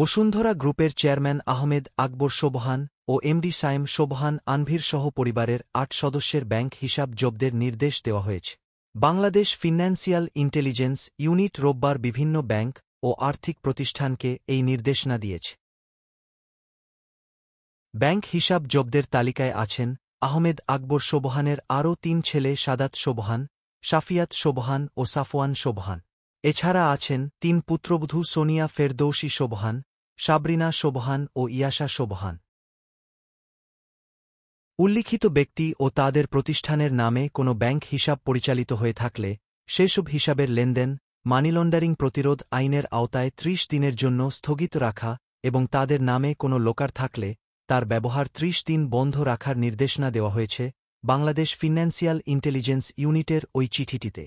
বসুন্ধরা গ্রুপের চেয়ারম্যান আহমেদ আকবর সোবহান ও এমডি সাইম সোবহান আনভীর সহ পরিবারের আট সদস্যের ব্যাংক হিসাব জব্দের নির্দেশ দেওয়া হয়েছে বাংলাদেশ ফিন্যান্সিয়াল ইন্টেলিজেন্স ইউনিট রোববার বিভিন্ন ব্যাংক ও আর্থিক প্রতিষ্ঠানকে এই নির্দেশনা দিয়েছে ব্যাংক হিসাব জব্দের তালিকায় আছেন আহমেদ আকবর সোবহানের আরও তিন ছেলে সাদাত সোবহান সাফিয়াত সোবহান ও সাফওয়ান সোবহান এছাড়া আছেন তিন পুত্রবধূ সোনিয়া ফেরদৌসি শোভান সাবরিনা শোভান ও ইয়াশা শোভান উল্লিখিত ব্যক্তি ও তাদের প্রতিষ্ঠানের নামে কোনো ব্যাংক হিসাব পরিচালিত হয়ে থাকলে সেসব হিসাবের লেনদেন মানি লন্ডারিং প্রতিরোধ আইনের আওতায় ত্রিশ দিনের জন্য স্থগিত রাখা এবং তাদের নামে কোনো লোকার থাকলে তার ব্যবহার ত্রিশ দিন বন্ধ রাখার নির্দেশনা দেওয়া হয়েছে বাংলাদেশ ফিন্যান্সিয়াল ইন্টেলিজেন্স ইউনিটের ওই চিঠিটিতে